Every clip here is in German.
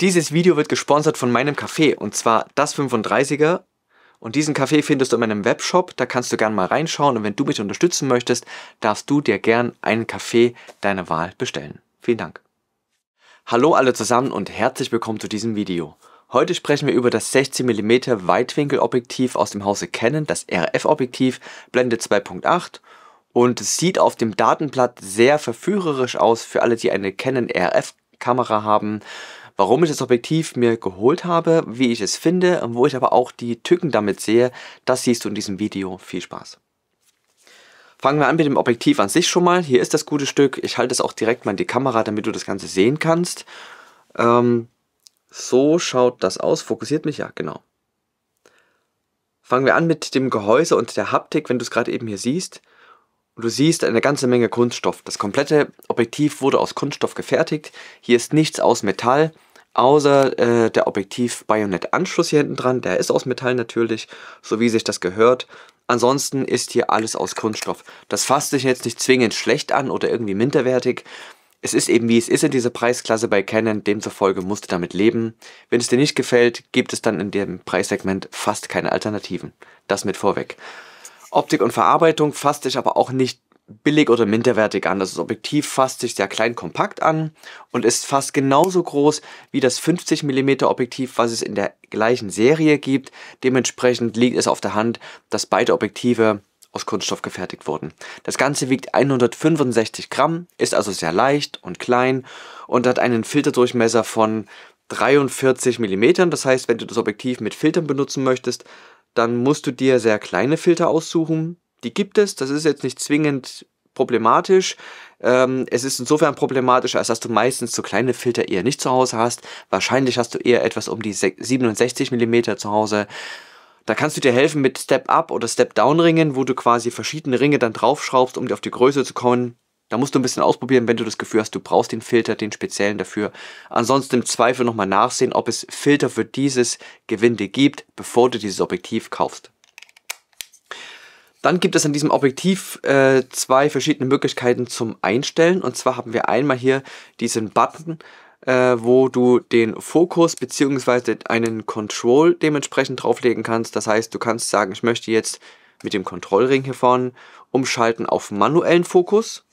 Dieses Video wird gesponsert von meinem Café und zwar das 35er. Und diesen Kaffee findest du in meinem Webshop, da kannst du gern mal reinschauen und wenn du mich unterstützen möchtest, darfst du dir gern einen Kaffee deiner Wahl bestellen. Vielen Dank. Hallo alle zusammen und herzlich willkommen zu diesem Video. Heute sprechen wir über das 16mm Weitwinkelobjektiv aus dem Hause Canon, das RF-Objektiv, Blende 2.8 und es sieht auf dem Datenblatt sehr verführerisch aus für alle, die eine Canon RF-Kamera haben warum ich das Objektiv mir geholt habe, wie ich es finde und wo ich aber auch die Tücken damit sehe, das siehst du in diesem Video. Viel Spaß! Fangen wir an mit dem Objektiv an sich schon mal. Hier ist das gute Stück. Ich halte es auch direkt mal in die Kamera, damit du das Ganze sehen kannst. Ähm, so schaut das aus. Fokussiert mich? Ja, genau. Fangen wir an mit dem Gehäuse und der Haptik, wenn du es gerade eben hier siehst. du siehst eine ganze Menge Kunststoff. Das komplette Objektiv wurde aus Kunststoff gefertigt. Hier ist nichts aus Metall. Außer äh, der Objektiv-Bajonett-Anschluss hier hinten dran, der ist aus Metall natürlich, so wie sich das gehört. Ansonsten ist hier alles aus Kunststoff. Das fasst sich jetzt nicht zwingend schlecht an oder irgendwie minderwertig. Es ist eben wie es ist in dieser Preisklasse bei Canon, demzufolge musst du damit leben. Wenn es dir nicht gefällt, gibt es dann in dem Preissegment fast keine Alternativen. Das mit vorweg. Optik und Verarbeitung fasst sich aber auch nicht billig oder minderwertig an. das Objektiv fasst sich sehr klein kompakt an und ist fast genauso groß wie das 50 mm Objektiv, was es in der gleichen Serie gibt. Dementsprechend liegt es auf der Hand, dass beide Objektive aus Kunststoff gefertigt wurden. Das Ganze wiegt 165 Gramm, ist also sehr leicht und klein und hat einen Filterdurchmesser von 43 mm. Das heißt, wenn du das Objektiv mit Filtern benutzen möchtest, dann musst du dir sehr kleine Filter aussuchen, die gibt es, das ist jetzt nicht zwingend problematisch. Ähm, es ist insofern problematisch, als dass du meistens so kleine Filter eher nicht zu Hause hast. Wahrscheinlich hast du eher etwas um die 67 mm zu Hause. Da kannst du dir helfen mit Step-Up oder Step-Down-Ringen, wo du quasi verschiedene Ringe dann draufschraubst, um auf die Größe zu kommen. Da musst du ein bisschen ausprobieren, wenn du das Gefühl hast, du brauchst den Filter, den speziellen dafür. Ansonsten im Zweifel nochmal nachsehen, ob es Filter für dieses Gewinde gibt, bevor du dieses Objektiv kaufst. Dann gibt es an diesem Objektiv äh, zwei verschiedene Möglichkeiten zum Einstellen. Und zwar haben wir einmal hier diesen Button, äh, wo du den Fokus bzw. einen Control dementsprechend drauflegen kannst. Das heißt, du kannst sagen, ich möchte jetzt mit dem Kontrollring hier vorne umschalten auf manuellen Fokus.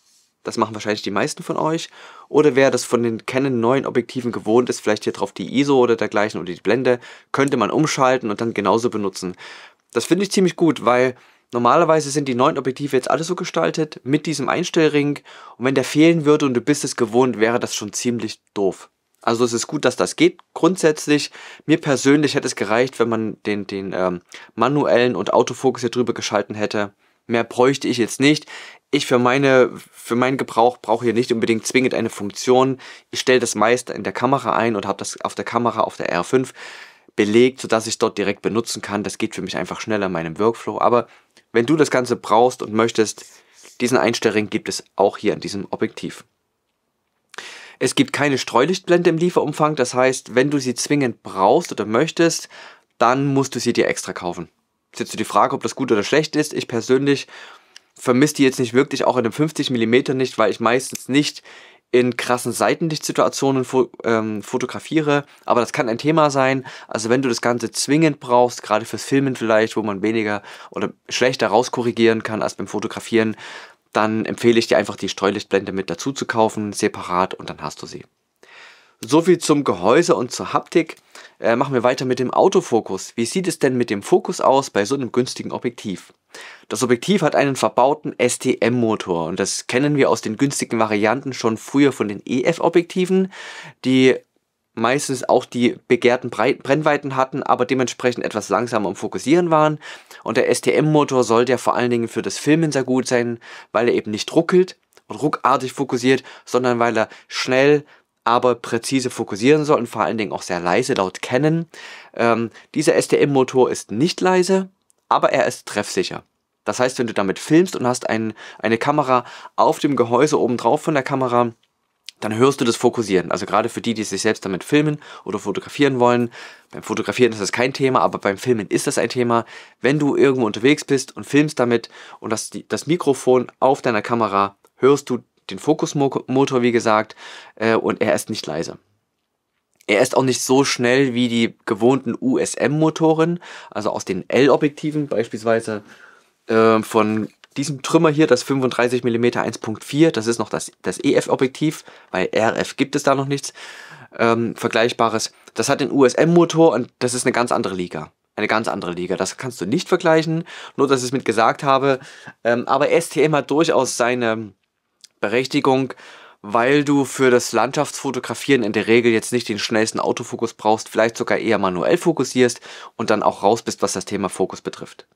Das machen wahrscheinlich die meisten von euch. Oder wer das von den Canon neuen Objektiven gewohnt ist, vielleicht hier drauf die ISO oder dergleichen oder die Blende, könnte man umschalten und dann genauso benutzen. Das finde ich ziemlich gut, weil Normalerweise sind die neuen Objektive jetzt alle so gestaltet, mit diesem Einstellring. Und wenn der fehlen würde und du bist es gewohnt, wäre das schon ziemlich doof. Also es ist gut, dass das geht. Grundsätzlich, mir persönlich hätte es gereicht, wenn man den, den ähm, manuellen und Autofokus hier drüber geschalten hätte. Mehr bräuchte ich jetzt nicht. Ich für, meine, für meinen Gebrauch brauche hier nicht unbedingt zwingend eine Funktion. Ich stelle das meist in der Kamera ein und habe das auf der Kamera, auf der R5 belegt, sodass ich es dort direkt benutzen kann. Das geht für mich einfach schneller in meinem Workflow. Aber wenn du das Ganze brauchst und möchtest, diesen Einstellring gibt es auch hier an diesem Objektiv. Es gibt keine Streulichtblende im Lieferumfang, das heißt, wenn du sie zwingend brauchst oder möchtest, dann musst du sie dir extra kaufen. Ist jetzt die Frage, ob das gut oder schlecht ist. Ich persönlich vermisse die jetzt nicht wirklich, auch in einem 50 mm nicht, weil ich meistens nicht in krassen Seitenlichtsituationen fo ähm, fotografiere, aber das kann ein Thema sein. Also wenn du das Ganze zwingend brauchst, gerade fürs Filmen vielleicht, wo man weniger oder schlechter rauskorrigieren kann als beim Fotografieren, dann empfehle ich dir einfach die Streulichtblende mit dazu zu kaufen, separat und dann hast du sie. Soviel zum Gehäuse und zur Haptik äh, machen wir weiter mit dem Autofokus. Wie sieht es denn mit dem Fokus aus bei so einem günstigen Objektiv? Das Objektiv hat einen verbauten STM-Motor und das kennen wir aus den günstigen Varianten schon früher von den EF-Objektiven, die meistens auch die begehrten Brennweiten hatten, aber dementsprechend etwas langsamer im Fokussieren waren. Und der STM-Motor sollte ja vor allen Dingen für das Filmen sehr gut sein, weil er eben nicht ruckelt und ruckartig fokussiert, sondern weil er schnell aber präzise fokussieren soll und vor allen Dingen auch sehr leise laut kennen. Ähm, dieser STM-Motor ist nicht leise, aber er ist treffsicher. Das heißt, wenn du damit filmst und hast ein, eine Kamera auf dem Gehäuse oben drauf von der Kamera, dann hörst du das Fokussieren. Also gerade für die, die sich selbst damit filmen oder fotografieren wollen. Beim Fotografieren ist das kein Thema, aber beim Filmen ist das ein Thema. Wenn du irgendwo unterwegs bist und filmst damit und das, das Mikrofon auf deiner Kamera, hörst du den Fokusmotor, wie gesagt, äh, und er ist nicht leise. Er ist auch nicht so schnell wie die gewohnten USM-Motoren, also aus den L-Objektiven, beispielsweise äh, von diesem Trümmer hier, das 35 mm 1.4, das ist noch das, das EF-Objektiv, weil RF gibt es da noch nichts ähm, Vergleichbares. Das hat den USM-Motor und das ist eine ganz andere Liga. Eine ganz andere Liga. Das kannst du nicht vergleichen, nur dass ich es mit gesagt habe. Ähm, aber STM hat durchaus seine, Berechtigung, weil du für das Landschaftsfotografieren in der Regel jetzt nicht den schnellsten Autofokus brauchst, vielleicht sogar eher manuell fokussierst und dann auch raus bist, was das Thema Fokus betrifft.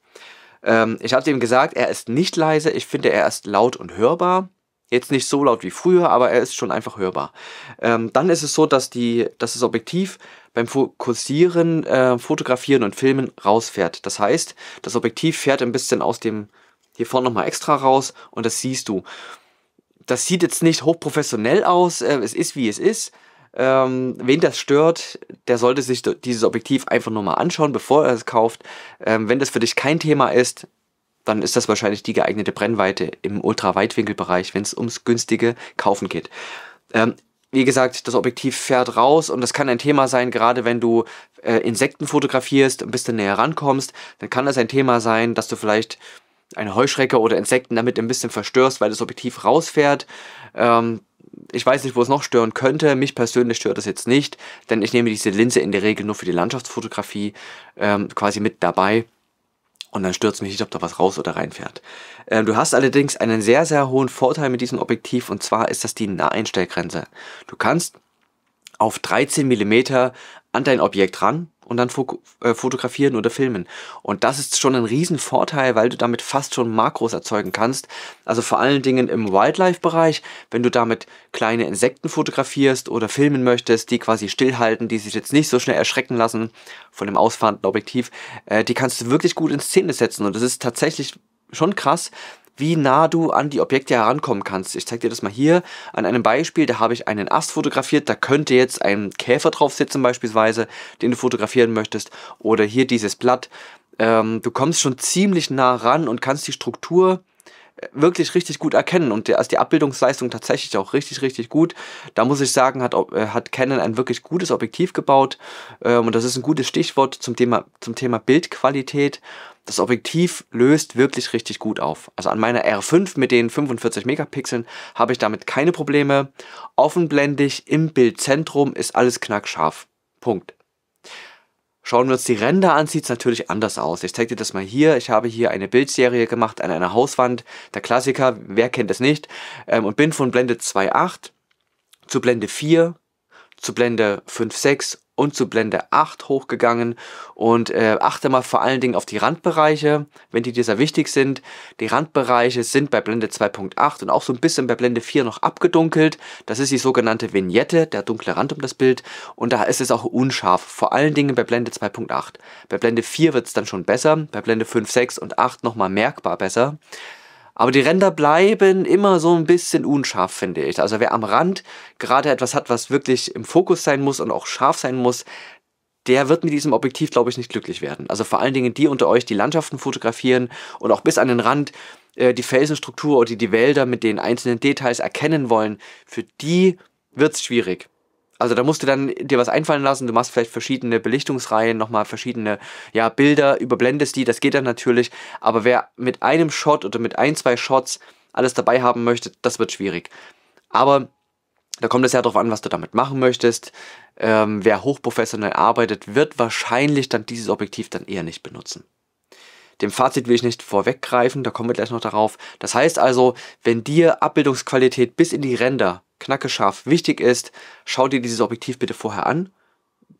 Ähm, ich habe ihm gesagt, er ist nicht leise, ich finde, er ist laut und hörbar. Jetzt nicht so laut wie früher, aber er ist schon einfach hörbar. Ähm, dann ist es so, dass, die, dass das Objektiv beim Fokussieren, äh, Fotografieren und Filmen rausfährt. Das heißt, das Objektiv fährt ein bisschen aus dem hier vorne nochmal extra raus und das siehst du das sieht jetzt nicht hochprofessionell aus, äh, es ist wie es ist. Ähm, wen das stört, der sollte sich dieses Objektiv einfach nur mal anschauen, bevor er es kauft. Ähm, wenn das für dich kein Thema ist, dann ist das wahrscheinlich die geeignete Brennweite im Ultraweitwinkelbereich, wenn es ums günstige Kaufen geht. Ähm, wie gesagt, das Objektiv fährt raus und das kann ein Thema sein, gerade wenn du äh, Insekten fotografierst und ein bisschen näher rankommst, dann kann das ein Thema sein, dass du vielleicht eine Heuschrecke oder Insekten damit ein bisschen verstörst, weil das Objektiv rausfährt. Ähm, ich weiß nicht, wo es noch stören könnte. Mich persönlich stört das jetzt nicht, denn ich nehme diese Linse in der Regel nur für die Landschaftsfotografie ähm, quasi mit dabei. Und dann stört es mich nicht, ob da was raus oder reinfährt. Ähm, du hast allerdings einen sehr, sehr hohen Vorteil mit diesem Objektiv und zwar ist das die Naheinstellgrenze. Du kannst auf 13 mm an dein Objekt ran und dann äh, fotografieren oder filmen. Und das ist schon ein Riesenvorteil, weil du damit fast schon Makros erzeugen kannst. Also vor allen Dingen im Wildlife-Bereich, wenn du damit kleine Insekten fotografierst oder filmen möchtest, die quasi stillhalten, die sich jetzt nicht so schnell erschrecken lassen von dem ausfahrenden Objektiv, äh, die kannst du wirklich gut in Szene setzen. Und das ist tatsächlich schon krass, wie nah du an die Objekte herankommen kannst. Ich zeige dir das mal hier an einem Beispiel. Da habe ich einen Ast fotografiert. Da könnte jetzt ein Käfer drauf sitzen beispielsweise, den du fotografieren möchtest. Oder hier dieses Blatt. Ähm, du kommst schon ziemlich nah ran und kannst die Struktur wirklich richtig gut erkennen und die, also die Abbildungsleistung tatsächlich auch richtig, richtig gut. Da muss ich sagen, hat, äh, hat Canon ein wirklich gutes Objektiv gebaut ähm, und das ist ein gutes Stichwort zum Thema, zum Thema Bildqualität. Das Objektiv löst wirklich richtig gut auf. Also an meiner R5 mit den 45 Megapixeln habe ich damit keine Probleme. Offenblendig im Bildzentrum ist alles knackscharf. Punkt. Schauen wir uns die Ränder an, sieht es natürlich anders aus. Ich zeige dir das mal hier. Ich habe hier eine Bildserie gemacht an einer Hauswand. Der Klassiker, wer kennt das nicht? Ähm, und bin von Blende 2.8 zu Blende 4 zu Blende 5.6 und zu Blende 8 hochgegangen. Und äh, achte mal vor allen Dingen auf die Randbereiche, wenn die dir sehr wichtig sind. Die Randbereiche sind bei Blende 2.8 und auch so ein bisschen bei Blende 4 noch abgedunkelt. Das ist die sogenannte Vignette, der dunkle Rand um das Bild. Und da ist es auch unscharf, vor allen Dingen bei Blende 2.8. Bei Blende 4 wird es dann schon besser, bei Blende 5, 6 und 8 nochmal merkbar besser. Aber die Ränder bleiben immer so ein bisschen unscharf, finde ich. Also wer am Rand gerade etwas hat, was wirklich im Fokus sein muss und auch scharf sein muss, der wird mit diesem Objektiv, glaube ich, nicht glücklich werden. Also vor allen Dingen die unter euch, die Landschaften fotografieren und auch bis an den Rand äh, die Felsenstruktur oder die Wälder mit den einzelnen Details erkennen wollen, für die wird es schwierig. Also da musst du dann dir was einfallen lassen, du machst vielleicht verschiedene Belichtungsreihen, nochmal verschiedene ja, Bilder, überblendest die, das geht dann natürlich, aber wer mit einem Shot oder mit ein, zwei Shots alles dabei haben möchte, das wird schwierig. Aber da kommt es ja darauf an, was du damit machen möchtest. Ähm, wer hochprofessionell arbeitet, wird wahrscheinlich dann dieses Objektiv dann eher nicht benutzen. Dem Fazit will ich nicht vorweggreifen, da kommen wir gleich noch darauf. Das heißt also, wenn dir Abbildungsqualität bis in die Ränder knackescharf Wichtig ist, schau dir dieses Objektiv bitte vorher an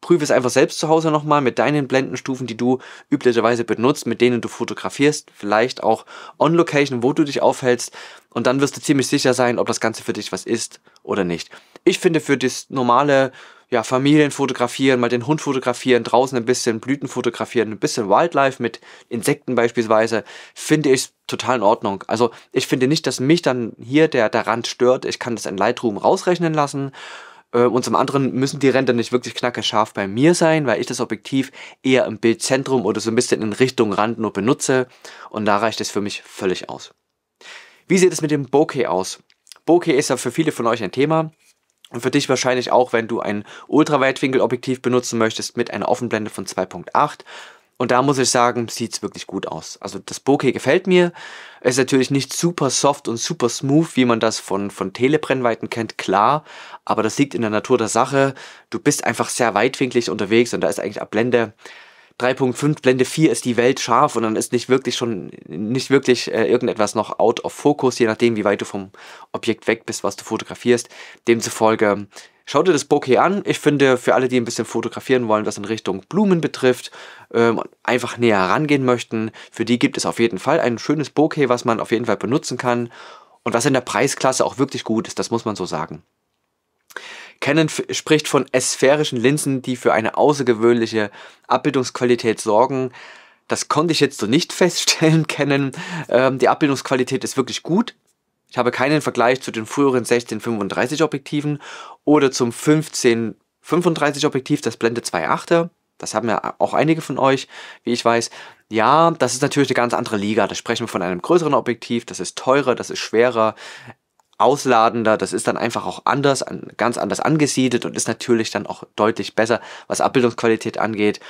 prüfe es einfach selbst zu Hause nochmal mit deinen Blendenstufen, die du üblicherweise benutzt, mit denen du fotografierst, vielleicht auch on Location, wo du dich aufhältst. Und dann wirst du ziemlich sicher sein, ob das Ganze für dich was ist oder nicht. Ich finde für das normale ja, Familien fotografieren, mal den Hund fotografieren, draußen ein bisschen Blüten fotografieren, ein bisschen Wildlife mit Insekten beispielsweise, finde ich total in Ordnung. Also ich finde nicht, dass mich dann hier der, der Rand stört. Ich kann das in Lightroom rausrechnen lassen ähm, und zum anderen müssen die Ränder nicht wirklich knackerscharf bei mir sein, weil ich das Objektiv eher im Bildzentrum oder so ein bisschen in Richtung Rand nur benutze. Und da reicht es für mich völlig aus. Wie sieht es mit dem Bokeh aus? Bokeh ist ja für viele von euch ein Thema. Und für dich wahrscheinlich auch, wenn du ein Ultraweitwinkelobjektiv benutzen möchtest mit einer Offenblende von 2.8. Und da muss ich sagen, sieht's wirklich gut aus. Also das Bokeh gefällt mir. Ist natürlich nicht super soft und super smooth, wie man das von, von Telebrennweiten kennt, klar. Aber das liegt in der Natur der Sache. Du bist einfach sehr weitwinklig unterwegs und da ist eigentlich ab Blende 3.5, Blende 4 ist die Welt scharf und dann ist nicht wirklich schon, nicht wirklich äh, irgendetwas noch out of focus, je nachdem, wie weit du vom Objekt weg bist, was du fotografierst. Demzufolge Schau dir das Bokeh an. Ich finde, für alle, die ein bisschen fotografieren wollen, was in Richtung Blumen betrifft, ähm, einfach näher rangehen möchten, für die gibt es auf jeden Fall ein schönes Bokeh, was man auf jeden Fall benutzen kann und was in der Preisklasse auch wirklich gut ist, das muss man so sagen. Canon spricht von sphärischen Linsen, die für eine außergewöhnliche Abbildungsqualität sorgen. Das konnte ich jetzt so nicht feststellen, Canon. Ähm, die Abbildungsqualität ist wirklich gut. Ich habe keinen Vergleich zu den früheren 1635 Objektiven oder zum 1535 Objektiv, das Blende 28 Das haben ja auch einige von euch, wie ich weiß. Ja, das ist natürlich eine ganz andere Liga. Da sprechen wir von einem größeren Objektiv, das ist teurer, das ist schwerer, ausladender, das ist dann einfach auch anders, ganz anders angesiedelt und ist natürlich dann auch deutlich besser, was Abbildungsqualität angeht.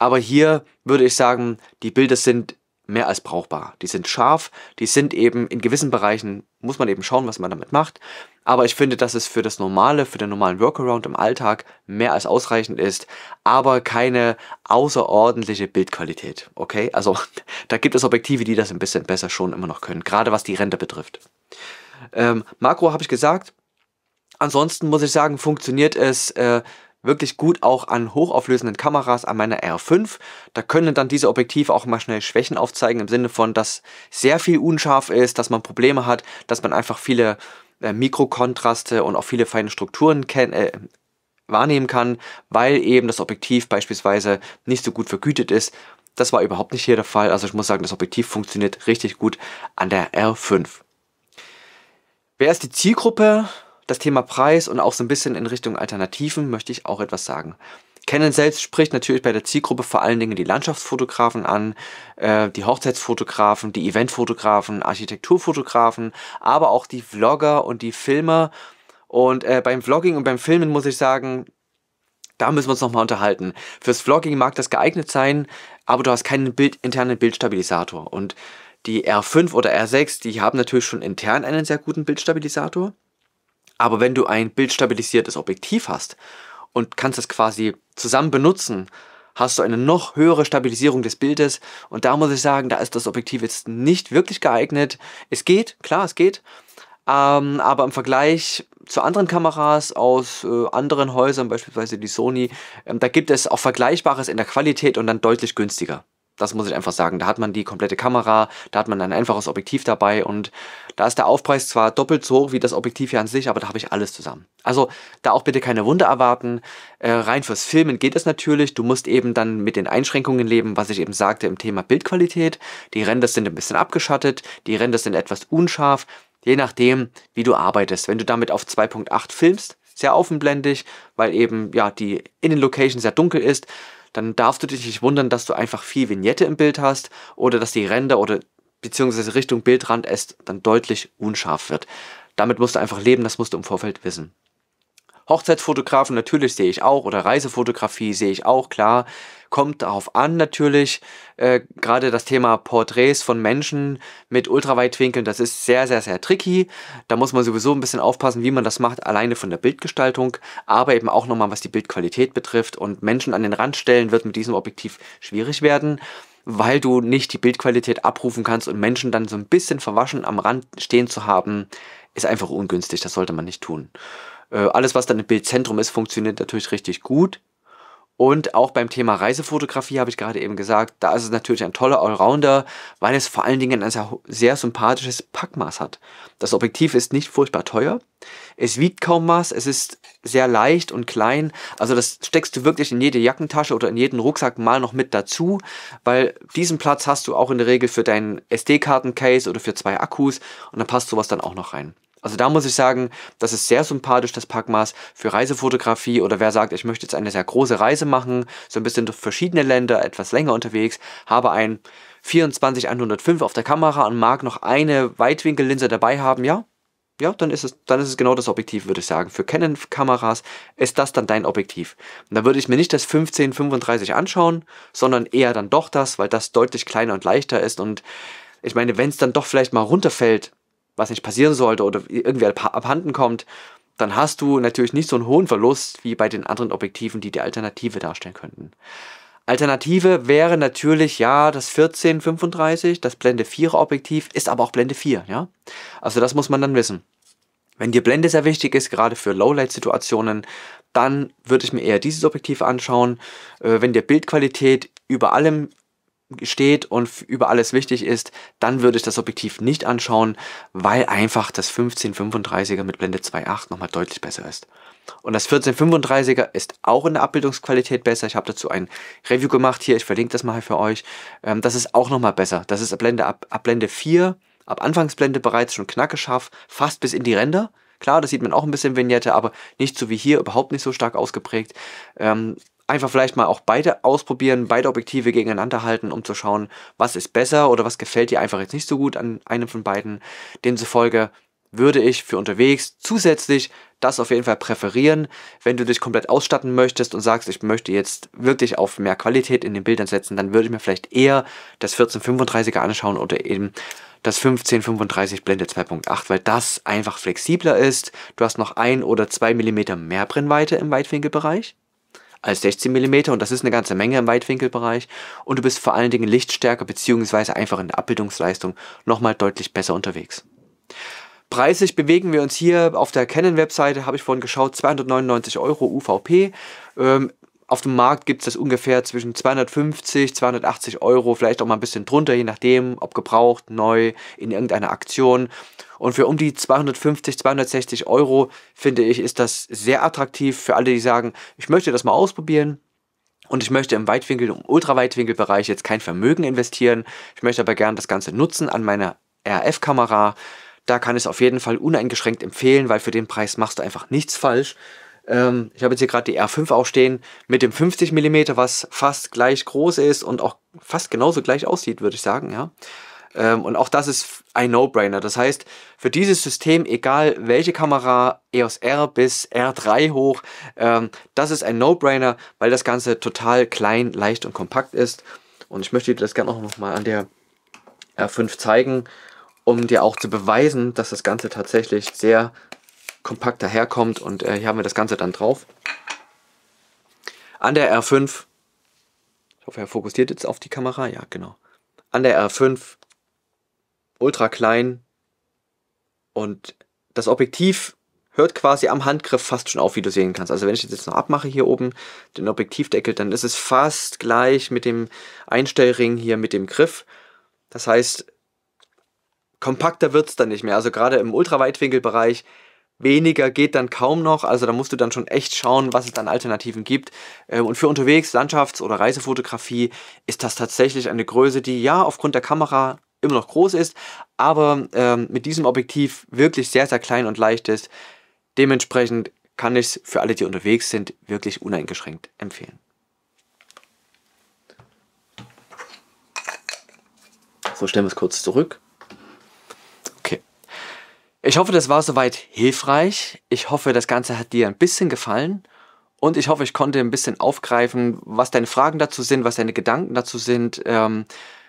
Aber hier würde ich sagen, die Bilder sind mehr als brauchbar. Die sind scharf, die sind eben in gewissen Bereichen, muss man eben schauen, was man damit macht. Aber ich finde, dass es für das Normale, für den normalen Workaround im Alltag mehr als ausreichend ist, aber keine außerordentliche Bildqualität. Okay, also da gibt es Objektive, die das ein bisschen besser schon immer noch können, gerade was die Rente betrifft. Ähm, Makro habe ich gesagt. Ansonsten muss ich sagen, funktioniert es. Äh, wirklich gut auch an hochauflösenden Kameras, an meiner R5. Da können dann diese Objektive auch mal schnell Schwächen aufzeigen, im Sinne von, dass sehr viel unscharf ist, dass man Probleme hat, dass man einfach viele äh, Mikrokontraste und auch viele feine Strukturen kennt. Äh, wahrnehmen kann, weil eben das Objektiv beispielsweise nicht so gut vergütet ist. Das war überhaupt nicht hier der Fall. Also ich muss sagen, das Objektiv funktioniert richtig gut an der R5. Wer ist die Zielgruppe? das Thema Preis und auch so ein bisschen in Richtung Alternativen möchte ich auch etwas sagen. Canon selbst spricht natürlich bei der Zielgruppe vor allen Dingen die Landschaftsfotografen an, äh, die Hochzeitsfotografen, die Eventfotografen, Architekturfotografen, aber auch die Vlogger und die Filmer. Und äh, beim Vlogging und beim Filmen muss ich sagen, da müssen wir uns nochmal unterhalten. Fürs Vlogging mag das geeignet sein, aber du hast keinen Bild, internen Bildstabilisator. Und die R5 oder R6, die haben natürlich schon intern einen sehr guten Bildstabilisator. Aber wenn du ein bildstabilisiertes Objektiv hast und kannst es quasi zusammen benutzen, hast du eine noch höhere Stabilisierung des Bildes. Und da muss ich sagen, da ist das Objektiv jetzt nicht wirklich geeignet. Es geht, klar, es geht. Ähm, aber im Vergleich zu anderen Kameras aus äh, anderen Häusern, beispielsweise die Sony, ähm, da gibt es auch Vergleichbares in der Qualität und dann deutlich günstiger. Das muss ich einfach sagen. Da hat man die komplette Kamera, da hat man ein einfaches Objektiv dabei und da ist der Aufpreis zwar doppelt so hoch wie das Objektiv hier an sich, aber da habe ich alles zusammen. Also da auch bitte keine Wunder erwarten. Äh, rein fürs Filmen geht es natürlich. Du musst eben dann mit den Einschränkungen leben, was ich eben sagte im Thema Bildqualität. Die Ränder sind ein bisschen abgeschattet, die Ränder sind etwas unscharf. Je nachdem, wie du arbeitest. Wenn du damit auf 2.8 filmst, sehr offenblendig, weil eben ja die Innenlocation sehr dunkel ist, dann darfst du dich nicht wundern, dass du einfach viel Vignette im Bild hast oder dass die Ränder oder beziehungsweise Richtung Bildrand es dann deutlich unscharf wird. Damit musst du einfach leben, das musst du im Vorfeld wissen. Hochzeitsfotografen natürlich sehe ich auch oder Reisefotografie sehe ich auch, klar. Kommt darauf an natürlich. Äh, Gerade das Thema Porträts von Menschen mit Ultraweitwinkeln, das ist sehr, sehr, sehr tricky. Da muss man sowieso ein bisschen aufpassen, wie man das macht, alleine von der Bildgestaltung, aber eben auch nochmal, was die Bildqualität betrifft. Und Menschen an den Rand stellen wird mit diesem Objektiv schwierig werden weil du nicht die Bildqualität abrufen kannst und Menschen dann so ein bisschen verwaschen am Rand stehen zu haben, ist einfach ungünstig. Das sollte man nicht tun. Äh, alles, was dann im Bildzentrum ist, funktioniert natürlich richtig gut. Und auch beim Thema Reisefotografie habe ich gerade eben gesagt, da ist es natürlich ein toller Allrounder, weil es vor allen Dingen ein sehr, sympathisches Packmaß hat. Das Objektiv ist nicht furchtbar teuer, es wiegt kaum was, es ist sehr leicht und klein. Also das steckst du wirklich in jede Jackentasche oder in jeden Rucksack mal noch mit dazu, weil diesen Platz hast du auch in der Regel für deinen SD-Karten-Case oder für zwei Akkus und dann passt sowas dann auch noch rein. Also da muss ich sagen, das ist sehr sympathisch, das Packmaß für Reisefotografie oder wer sagt, ich möchte jetzt eine sehr große Reise machen, so ein bisschen durch verschiedene Länder, etwas länger unterwegs, habe ein 24-105 auf der Kamera und mag noch eine Weitwinkellinse dabei haben, ja, ja, dann ist es, dann ist es genau das Objektiv, würde ich sagen. Für Canon-Kameras ist das dann dein Objektiv. Und da würde ich mir nicht das 1535 anschauen, sondern eher dann doch das, weil das deutlich kleiner und leichter ist. Und ich meine, wenn es dann doch vielleicht mal runterfällt, was nicht passieren sollte oder irgendwie abhanden kommt, dann hast du natürlich nicht so einen hohen Verlust wie bei den anderen Objektiven, die die Alternative darstellen könnten. Alternative wäre natürlich, ja, das 1435, das Blende 4 Objektiv, ist aber auch Blende 4, ja. Also das muss man dann wissen. Wenn dir Blende sehr wichtig ist, gerade für Lowlight-Situationen, dann würde ich mir eher dieses Objektiv anschauen. Äh, wenn dir Bildqualität über allem steht und über alles wichtig ist, dann würde ich das Objektiv nicht anschauen, weil einfach das 1535er mit Blende 2.8 nochmal deutlich besser ist. Und das 1435er ist auch in der Abbildungsqualität besser. Ich habe dazu ein Review gemacht hier, ich verlinke das mal für euch. Ähm, das ist auch nochmal besser. Das ist ab Blende, ab, ab Blende 4, ab Anfangsblende bereits schon knackescharf, fast bis in die Ränder. Klar, das sieht man auch ein bisschen Vignette, aber nicht so wie hier, überhaupt nicht so stark ausgeprägt. Ähm, einfach vielleicht mal auch beide ausprobieren, beide Objektive gegeneinander halten, um zu schauen, was ist besser oder was gefällt dir einfach jetzt nicht so gut an einem von beiden. Demzufolge würde ich für unterwegs zusätzlich das auf jeden Fall präferieren, wenn du dich komplett ausstatten möchtest und sagst, ich möchte jetzt wirklich auf mehr Qualität in den Bildern setzen, dann würde ich mir vielleicht eher das 1435er anschauen oder eben das 1535 Blende 2.8, weil das einfach flexibler ist. Du hast noch ein oder zwei Millimeter mehr Brennweite im Weitwinkelbereich als 16 mm und das ist eine ganze Menge im Weitwinkelbereich und du bist vor allen Dingen Lichtstärke bzw. einfach in der Abbildungsleistung nochmal deutlich besser unterwegs. Preislich bewegen wir uns hier auf der Canon-Webseite, habe ich vorhin geschaut, 299 Euro UVP. Ähm, auf dem Markt gibt es das ungefähr zwischen 250, 280 Euro, vielleicht auch mal ein bisschen drunter, je nachdem, ob gebraucht, neu, in irgendeiner Aktion. Und für um die 250, 260 Euro, finde ich, ist das sehr attraktiv für alle, die sagen, ich möchte das mal ausprobieren. Und ich möchte im Weitwinkel- und Ultraweitwinkelbereich jetzt kein Vermögen investieren. Ich möchte aber gerne das Ganze nutzen an meiner RF-Kamera. Da kann ich es auf jeden Fall uneingeschränkt empfehlen, weil für den Preis machst du einfach nichts falsch. Ähm, ich habe jetzt hier gerade die R5 auch stehen mit dem 50 mm, was fast gleich groß ist und auch fast genauso gleich aussieht, würde ich sagen, ja. Ähm, und auch das ist ein No-Brainer. Das heißt, für dieses System, egal welche Kamera, EOS R bis R3 hoch, ähm, das ist ein No-Brainer, weil das Ganze total klein, leicht und kompakt ist. Und ich möchte dir das gerne auch nochmal an der R5 zeigen, um dir auch zu beweisen, dass das Ganze tatsächlich sehr kompakt daherkommt. Und äh, hier haben wir das Ganze dann drauf. An der R5, ich hoffe, er fokussiert jetzt auf die Kamera, ja genau. An der R5 ultra klein und das Objektiv hört quasi am Handgriff fast schon auf, wie du sehen kannst. Also wenn ich das jetzt noch abmache hier oben, den Objektivdeckel, dann ist es fast gleich mit dem Einstellring hier mit dem Griff. Das heißt, kompakter wird es dann nicht mehr. Also gerade im Ultraweitwinkelbereich weniger geht dann kaum noch. Also da musst du dann schon echt schauen, was es dann Alternativen gibt. Ähm, und für unterwegs, Landschafts- oder Reisefotografie ist das tatsächlich eine Größe, die ja aufgrund der Kamera immer noch groß ist, aber ähm, mit diesem Objektiv wirklich sehr, sehr klein und leicht ist. Dementsprechend kann ich es für alle, die unterwegs sind, wirklich uneingeschränkt empfehlen. So, stellen wir es kurz zurück. Okay. Ich hoffe, das war soweit hilfreich. Ich hoffe, das Ganze hat dir ein bisschen gefallen. Und ich hoffe, ich konnte ein bisschen aufgreifen, was deine Fragen dazu sind, was deine Gedanken dazu sind. Ähm,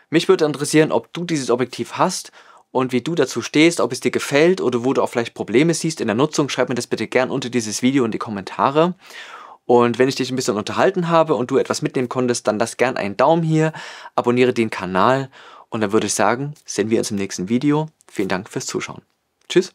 mich würde interessieren, ob du dieses Objektiv hast und wie du dazu stehst, ob es dir gefällt oder wo du auch vielleicht Probleme siehst in der Nutzung. Schreib mir das bitte gern unter dieses Video in die Kommentare. Und wenn ich dich ein bisschen unterhalten habe und du etwas mitnehmen konntest, dann lass gern einen Daumen hier, abonniere den Kanal und dann würde ich sagen, sehen wir uns im nächsten Video. Vielen Dank fürs Zuschauen. Tschüss.